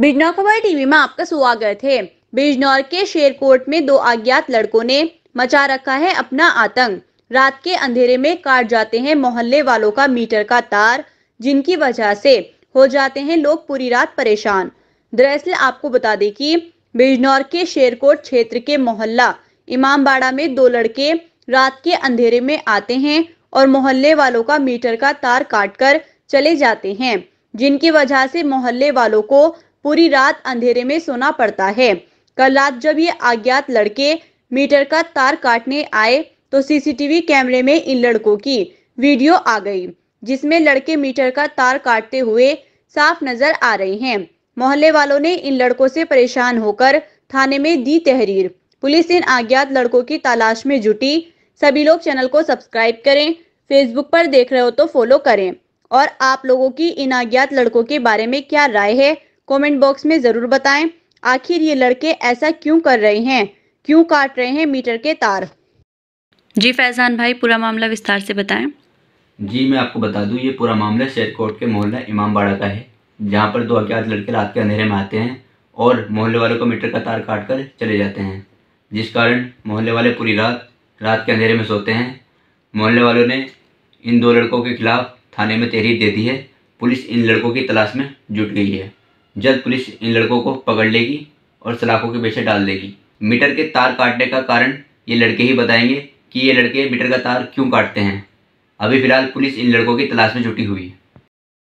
बिजनौर खबर टीवी में आपका स्वागत है बिजनौर के शेरकोट में दो अज्ञात लड़कों ने मचा रखा है अपना आतंक रात के अंधेरे में काट जाते हैं मोहल्ले वालों का मीटर का तार जिनकी वजह से हो जाते हैं लोग पूरी रात परेशान दरअसल आपको बता दें कि बिजनौर के शेरकोट क्षेत्र के मोहल्ला इमामबाड़ा में दो लड़के रात के अंधेरे में आते हैं और मोहल्ले वालों का मीटर का तार काटकर चले जाते हैं जिनकी वजह से मोहल्ले वालों को पूरी रात अंधेरे में सोना पड़ता है कल रात जब ये अज्ञात लड़के मीटर का तार काटने आए तो सीसीटीवी कैमरे में इन लड़कों की वीडियो आ गई जिसमें लड़के मीटर का तार काटते हुए साफ नजर आ रहे हैं मोहल्ले वालों ने इन लड़कों से परेशान होकर थाने में दी तहरीर पुलिस इन अज्ञात लड़कों की तलाश में जुटी सभी लोग चैनल को सब्सक्राइब करें फेसबुक पर देख रहे हो तो फॉलो करें और आप लोगों की इन अज्ञात लड़कों के बारे में क्या राय है कमेंट बॉक्स में ज़रूर बताएं आखिर ये लड़के ऐसा क्यों कर रहे हैं क्यों काट रहे हैं मीटर के तार जी फैजान भाई पूरा मामला विस्तार से बताएं जी मैं आपको बता दूं ये पूरा मामला शेरकोट के मोहल्ला इमामबाड़ा का है जहाँ पर दो अज्ञात लड़के रात के अंधेरे में आते हैं और मोहल्ले वालों को मीटर का तार काट कर चले जाते हैं जिस कारण मोहल्ले वाले पूरी रात रात के अंधेरे में सोते हैं मोहल्ले वालों ने इन दो लड़कों के खिलाफ थाने में तहरीर दे दी है पुलिस इन लड़कों की तलाश में जुट गई है जल्द पुलिस इन लड़कों को पकड़ लेगी और सलाखों के पेशे डाल देगी मीटर के तार काटने का कारण ये लड़के ही बताएंगे कि ये लड़के मीटर का तार क्यों काटते हैं अभी फ़िलहाल पुलिस इन लड़कों की तलाश में जुटी हुई है